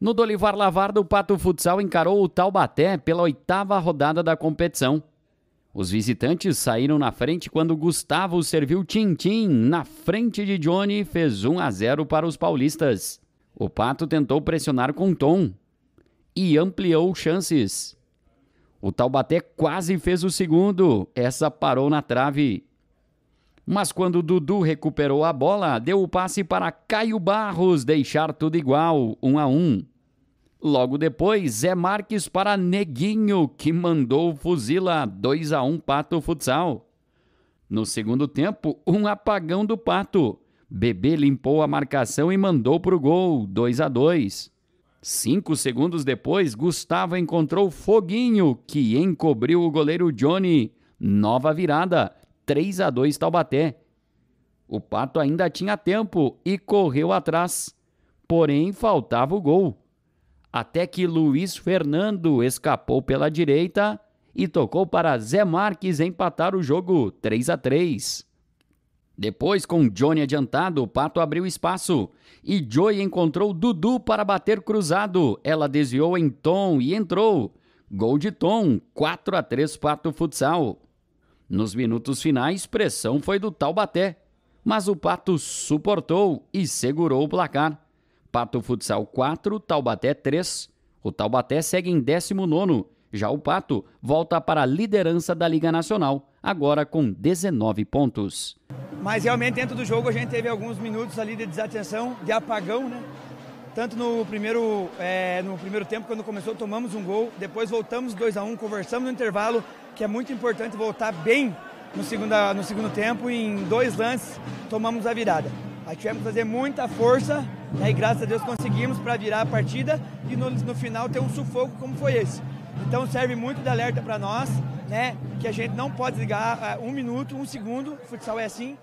No Dolivar Lavarda, o Pato Futsal encarou o Taubaté pela oitava rodada da competição. Os visitantes saíram na frente quando Gustavo serviu Tintim na frente de Johnny e fez 1 a 0 para os paulistas. O Pato tentou pressionar com tom e ampliou chances. O Taubaté quase fez o segundo, essa parou na trave. Mas quando Dudu recuperou a bola, deu o passe para Caio Barros deixar tudo igual, 1 a 1. Logo depois, Zé Marques para Neguinho, que mandou fuzila 2 a 1 Pato Futsal. No segundo tempo, um apagão do Pato. Bebê limpou a marcação e mandou para o gol, 2 a 2. Cinco segundos depois, Gustavo encontrou Foguinho, que encobriu o goleiro Johnny. Nova virada, 3 a 2 Taubaté. O Pato ainda tinha tempo e correu atrás. Porém, faltava o gol até que Luiz Fernando escapou pela direita e tocou para Zé Marques empatar o jogo 3 a 3. Depois, com Johnny adiantado, o Pato abriu espaço e Joy encontrou Dudu para bater cruzado. Ela desviou em Tom e entrou. Gol de Tom, 4 a 3 Pato Futsal. Nos minutos finais, pressão foi do Taubaté, mas o Pato suportou e segurou o placar. Pato Futsal 4, Taubaté 3. O Taubaté segue em 19. Já o Pato volta para a liderança da Liga Nacional, agora com 19 pontos. Mas realmente dentro do jogo a gente teve alguns minutos ali de desatenção, de apagão, né? Tanto no primeiro, é, no primeiro tempo, quando começou, tomamos um gol, depois voltamos 2 a 1 um, conversamos no intervalo, que é muito importante voltar bem no, segunda, no segundo tempo, e em dois lances tomamos a virada. Aí tivemos que fazer muita força né? e graças a Deus conseguimos para virar a partida e no, no final ter um sufoco como foi esse. Então serve muito de alerta para nós, né? que a gente não pode ligar uh, ah, um minuto, um segundo, o futsal é assim.